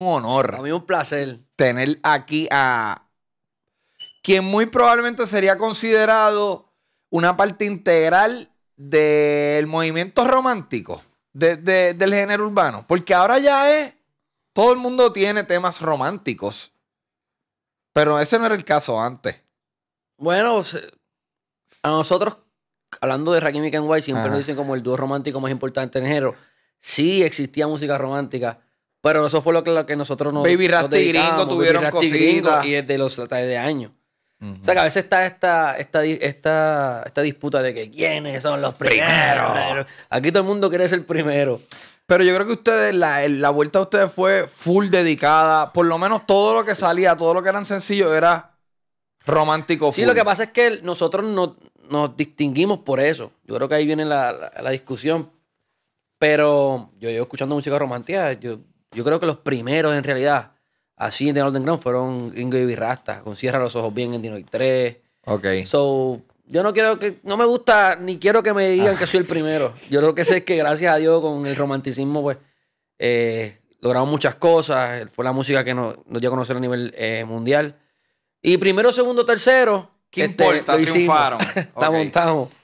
Un honor. A mí un placer. Tener aquí a quien muy probablemente sería considerado una parte integral del movimiento romántico, del género urbano. Porque ahora ya es, todo el mundo tiene temas románticos. Pero ese no era el caso antes. Bueno, a nosotros, hablando de Rakim y Ken White, siempre nos dicen como el dúo romántico más importante en género. Sí existía música romántica, pero eso fue lo que, nosotros nos. Baby y Gringo tuvieron cositas. Y de los de años. O sea que a veces está esta, esta, esta, disputa de que quiénes son los primeros. Aquí todo el mundo quiere ser el primero. Pero yo creo que ustedes, la, vuelta a ustedes fue full dedicada. Por lo menos todo lo que salía, todo lo que eran sencillo era romántico. Full. Sí, lo que pasa es que nosotros no, nos distinguimos por eso. Yo creo que ahí viene la, discusión. Pero yo llevo escuchando música romántica, yo yo creo que los primeros, en realidad, así de Northern Ground fueron Gringo y Virrasta, con Cierra los Ojos Bien en Dino 3. Ok. So, yo no quiero que, no me gusta, ni quiero que me digan que soy el ah. primero. Yo lo que sé es que gracias a Dios con el romanticismo, pues, eh, logramos muchas cosas. Fue la música que nos, dio a conocer a nivel eh, mundial. Y primero, segundo, tercero. ¿Qué este, importa? Triunfaron. estamos, okay. estamos.